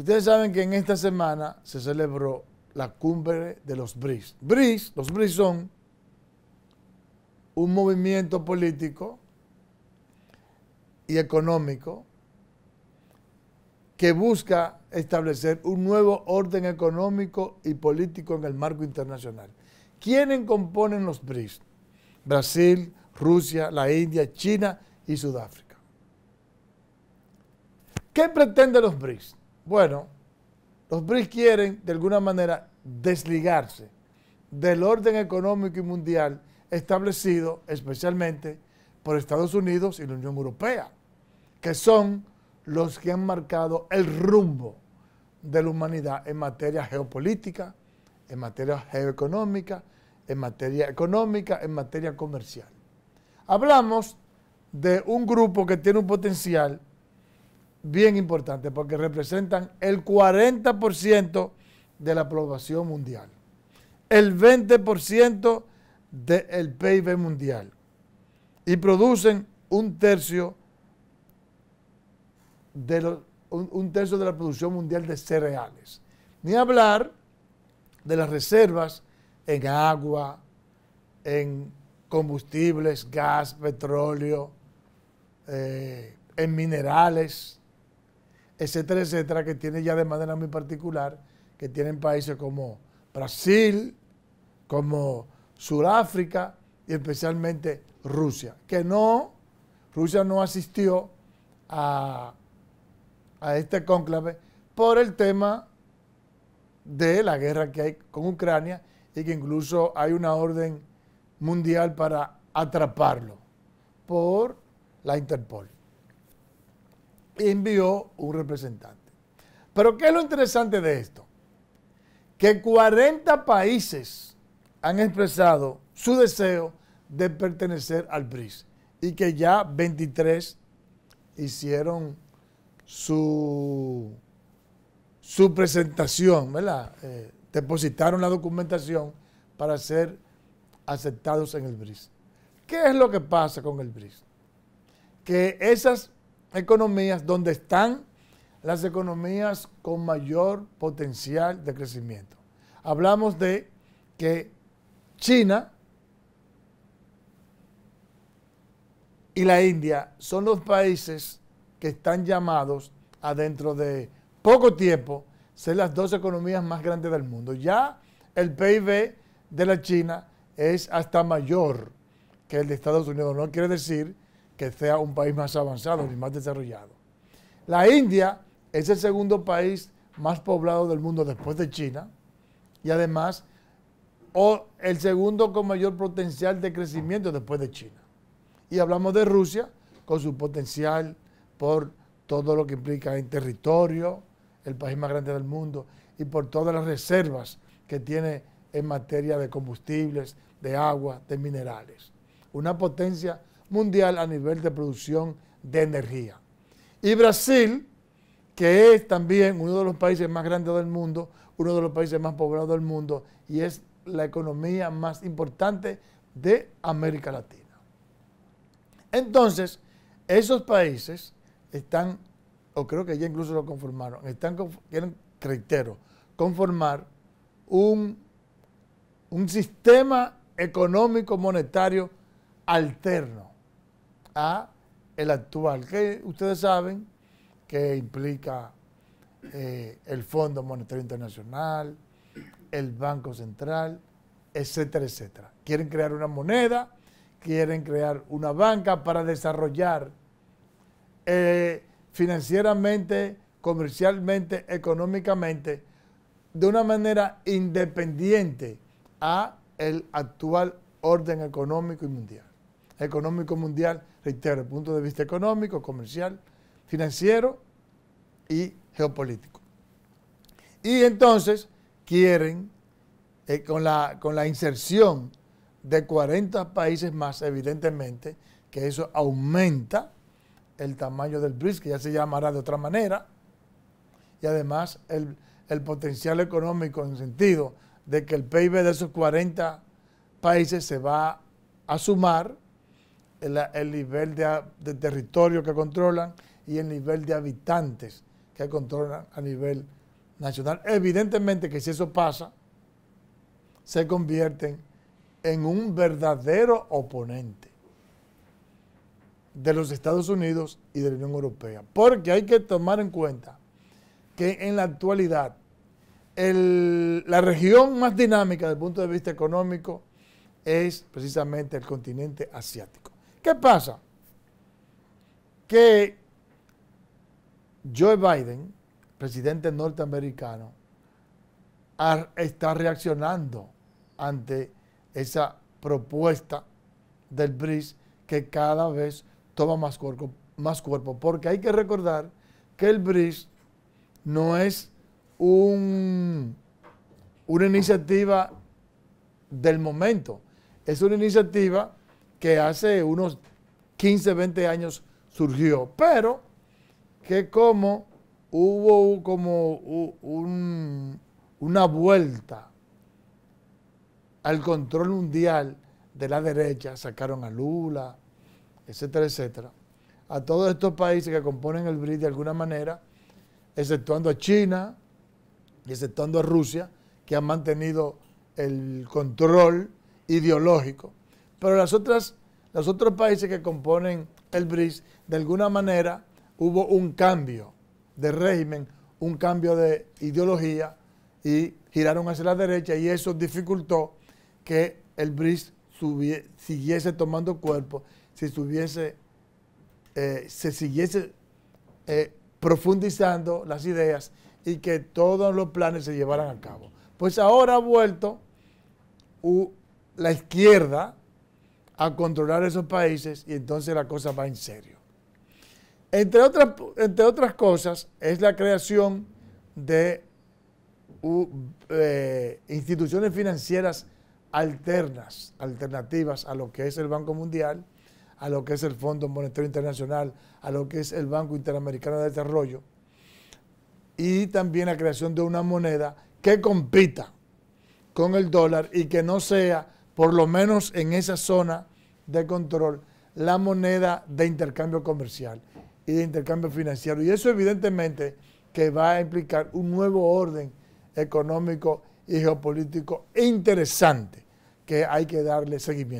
Ustedes saben que en esta semana se celebró la cumbre de los BRICS. BRICS, los BRICS son un movimiento político y económico que busca establecer un nuevo orden económico y político en el marco internacional. ¿Quiénes componen los BRICS? Brasil, Rusia, la India, China y Sudáfrica. ¿Qué pretende los BRICS? Bueno, los BRICS quieren de alguna manera desligarse del orden económico y mundial establecido especialmente por Estados Unidos y la Unión Europea, que son los que han marcado el rumbo de la humanidad en materia geopolítica, en materia geoeconómica, en materia económica, en materia comercial. Hablamos de un grupo que tiene un potencial bien importante porque representan el 40% de la población mundial, el 20% del PIB mundial y producen un tercio de tercio de la producción mundial de cereales. Ni hablar de las reservas en agua, en combustibles, gas, petróleo, eh, en minerales, etcétera, etcétera, que tiene ya de manera muy particular, que tienen países como Brasil, como Sudáfrica y especialmente Rusia, que no, Rusia no asistió a, a este cónclave por el tema de la guerra que hay con Ucrania y que incluso hay una orden mundial para atraparlo por la Interpol envió un representante. Pero ¿qué es lo interesante de esto? Que 40 países han expresado su deseo de pertenecer al BRICS y que ya 23 hicieron su, su presentación, ¿verdad? Eh, depositaron la documentación para ser aceptados en el BRICS. ¿Qué es lo que pasa con el BRICS? Que esas economías donde están las economías con mayor potencial de crecimiento. Hablamos de que China y la India son los países que están llamados a dentro de poco tiempo ser las dos economías más grandes del mundo. Ya el PIB de la China es hasta mayor que el de Estados Unidos. No quiere decir que sea un país más avanzado y más desarrollado. La India es el segundo país más poblado del mundo después de China y además o el segundo con mayor potencial de crecimiento después de China. Y hablamos de Rusia con su potencial por todo lo que implica en territorio, el país más grande del mundo y por todas las reservas que tiene en materia de combustibles, de agua, de minerales. Una potencia mundial a nivel de producción de energía. Y Brasil, que es también uno de los países más grandes del mundo, uno de los países más poblados del mundo y es la economía más importante de América Latina. Entonces, esos países están, o creo que ya incluso lo conformaron, están, quieren, reitero, conformar un, un sistema económico monetario alterno a el actual, que ustedes saben que implica eh, el Fondo Monetario Internacional, el Banco Central, etcétera, etcétera. Quieren crear una moneda, quieren crear una banca para desarrollar eh, financieramente, comercialmente, económicamente, de una manera independiente a el actual orden económico y mundial económico mundial, reitero, el punto de vista económico, comercial, financiero y geopolítico. Y entonces quieren, eh, con, la, con la inserción de 40 países más, evidentemente, que eso aumenta el tamaño del BRICS, que ya se llamará de otra manera, y además el, el, potencial económico en el sentido de que el PIB de esos 40 países se va a sumar el, nivel de, territorio que controlan y el nivel de habitantes que controlan a nivel nacional. Evidentemente que si eso pasa, se convierten en un verdadero oponente de los Estados Unidos y de la Unión Europea. Porque hay que tomar en cuenta que en la actualidad la región más dinámica desde el punto de vista económico es precisamente el continente asiático. ¿Qué pasa? Que Joe Biden, presidente norteamericano, está reaccionando ante esa propuesta del BRICS que cada vez toma más cuerpo, más cuerpo. Porque hay que recordar que el BRICS no es un, una iniciativa del momento, es una iniciativa que hace unos 15, 20 años surgió, pero que como hubo como una vuelta al control mundial de la derecha, sacaron a Lula, etcétera, etcétera. A todos estos países que componen el BRIC de alguna manera, exceptuando a China y exceptuando a Rusia, que han mantenido el control ideológico pero las otras, los otros países que componen el BRICS, de alguna manera hubo un cambio de régimen, un cambio de ideología y giraron hacia la derecha y eso dificultó que el BRICS siguiese tomando cuerpo, si eh, se siguiese eh, profundizando las ideas y que todos los planes se llevaran a cabo. Pues ahora ha vuelto la izquierda a controlar esos países y entonces la cosa va en serio. Entre otras, entre otras cosas es la creación de eh, instituciones financieras alternas, alternativas a lo que es el Banco Mundial, a lo que es el Fondo Monetario Internacional, a lo que es el Banco Interamericano de Desarrollo, y también la creación de una moneda que compita con el dólar y que no sea, por lo menos en esa zona de control la moneda de intercambio comercial y de intercambio financiero. Y eso evidentemente que va a implicar un nuevo orden económico y geopolítico interesante que hay que darle seguimiento.